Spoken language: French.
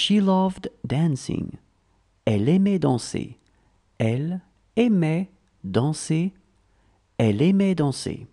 She loved dancing. Elle aimait danser. Elle aimait danser. Elle aimait danser.